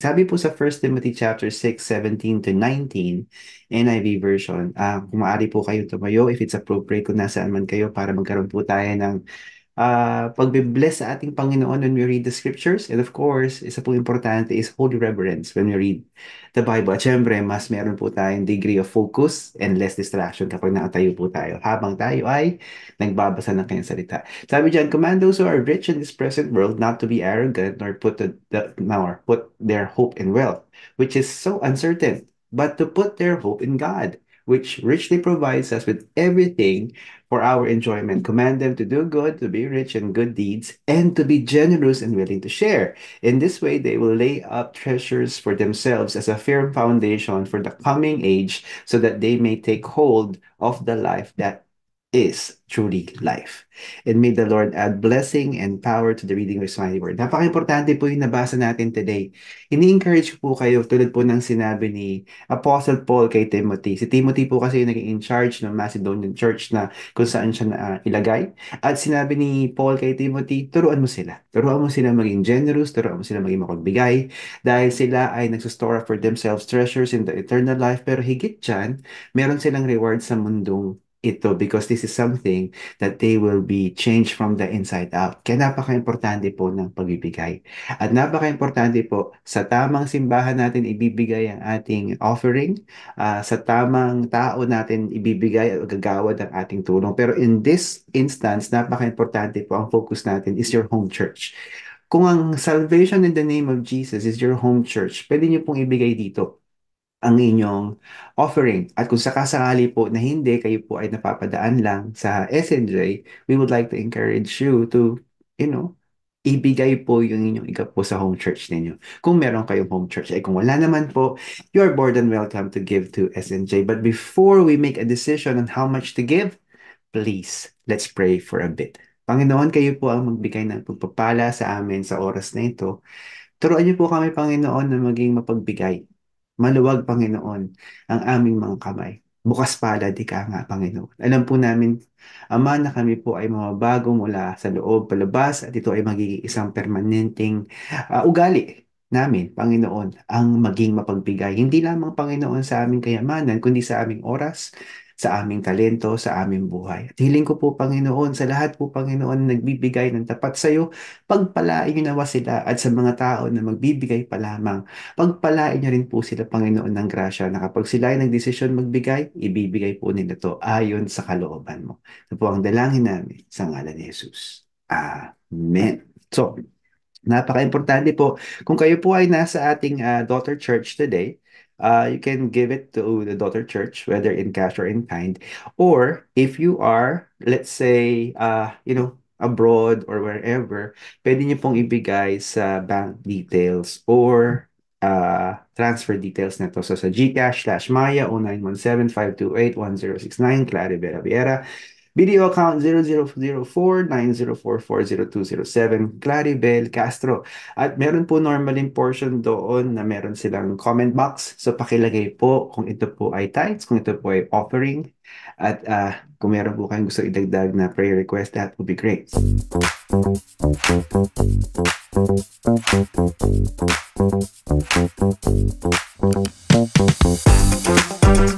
Sabi po sa 1 Timothy chapter 6:17 to 19, NIV version, uh, kung maaari po kayo tumayo if it's appropriate kung nasaan man kayo para magkaroon po tayo ng uh, pagbe-bless sa ating Panginoon when we read the scriptures. And of course, isa pong importante is holy reverence when we read the Bible. At syempre, mas meron po tayong degree of focus and less distraction kapag nakatayo po tayo habang tayo ay nagbabasa ng kanyang salita. Sabi dyan, command those who are rich in this present world not to be arrogant nor put, the, the, nor put their hope in wealth, which is so uncertain, but to put their hope in God which richly provides us with everything for our enjoyment. Command them to do good, to be rich in good deeds, and to be generous and willing to share. In this way, they will lay up treasures for themselves as a firm foundation for the coming age so that they may take hold of the life that is truly life. And may the Lord add blessing and power to the reading of His mighty word. Napaka-importante po yung nabasa natin today. Ini-encourage po kayo tulad po ng sinabi ni Apostle Paul kay Timothy. Si Timothy po kasi yung naging in charge ng Macedonian church na kung saan siya na, ah, ilagay. At sinabi ni Paul kay Timothy, turuan mo sila. Turuan mo sila maging generous, turuan mo sila maging makumbigay dahil sila ay nagsustore for themselves treasures in the eternal life. Pero higit dyan, meron silang reward sa mundong ito because this is something that they will be changed from the inside out. Kaya napaka-importante po ng pagbibigay. At napaka-importante po sa tamang simbahan natin ibibigay ang ating offering, uh, sa tamang tao natin ibibigay at gagawad ang ating tulong. Pero in this instance, napaka-importante po ang focus natin is your home church. Kung ang salvation in the name of Jesus is your home church, pwede niyo pong ibigay dito ang inyong offering. At kung sakasakali po na hindi, kayo po ay napapadaan lang sa SNJ, we would like to encourage you to, you know, ibigay po yung inyong ika po sa home church ninyo. Kung meron kayong home church, ay eh, kung wala naman po, you are more than welcome to give to SNJ. But before we make a decision on how much to give, please, let's pray for a bit. Panginoon, kayo po ang magbigay ng pagpapala sa amin sa oras na ito. Turuan niyo po kami, Panginoon, na maging mapagbigay Maluwag, Panginoon, ang aming mga kamay. Bukas pala, di ka nga, Panginoon. Alam po namin, Ama, na kami po ay mababago mula sa loob, palabas, at ito ay magiging isang permanenteng uh, ugali namin, Panginoon, ang maging mapagbigay. Hindi lamang, Panginoon, sa aming kayamanan, kundi sa aming oras, sa aming talento, sa aming buhay. At hiling ko po, Panginoon, sa lahat po, Panginoon, nagbibigay ng tapat sa iyo, pagpalain niyo nawa sila at sa mga tao na magbibigay pa lamang, pagpalain niyo rin po sila, Panginoon, ng grasya na kapag sila ay nagdesisyon magbigay, ibibigay po nila to ayon sa kalooban mo. Ito po ang dalangin namin sa ngalan ni Jesus. Amen. So, Napaka-importante po. Kung kayo po ay nasa ating uh, daughter church today, uh, you can give it to the daughter church, whether in cash or in kind. Or if you are, let's say, uh, you know, abroad or wherever, pwede niyo pong ibigay sa bank details or uh, transfer details na to. So sa Gcash slash Maya 0917-528-1069, Claribera Viera. Viera Video account 0004 Claribel Castro. At meron po normally portion doon na meron silang comment box. So pakilagay po kung ito po ay tithes, kung ito po ay offering. At uh, kung meron po kayong gusto idagdag na prayer request, that would be great. Thank you.